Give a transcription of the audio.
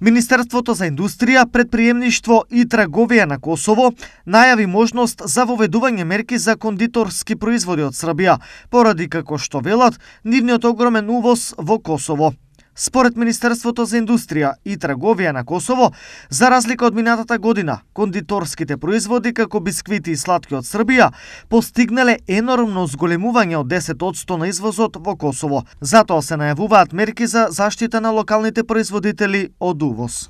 Министерството за индустрија, предприемништво и трговија на Косово најави можност за воведување мерки за кондиторски производи од Србија, поради како што велат нивниот огромен увоз во Косово. Според Министерството за индустрија и трговија на Косово, за разлика од минатата година, кондиторските производи како бисквити и сладки од Србија постигнале енормно зголемување од 10% на извозот во Косово. Затоа се најавуваат мерки за заштита на локалните производители од увоз.